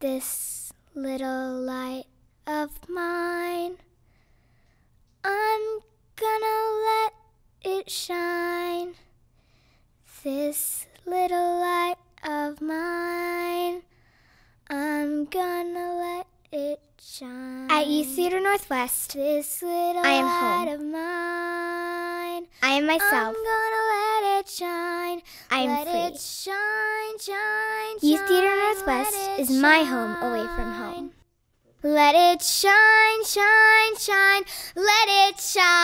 this little light of mine. I'm gonna let it shine. This little light of mine. I'm gonna let it shine. At Youth Theater Northwest, this little I am light home. of mine. I am myself. I'm Let free. It shine, shine, Youth Theater Northwest is my home away from home. Let it shine, shine, shine. Let it shine.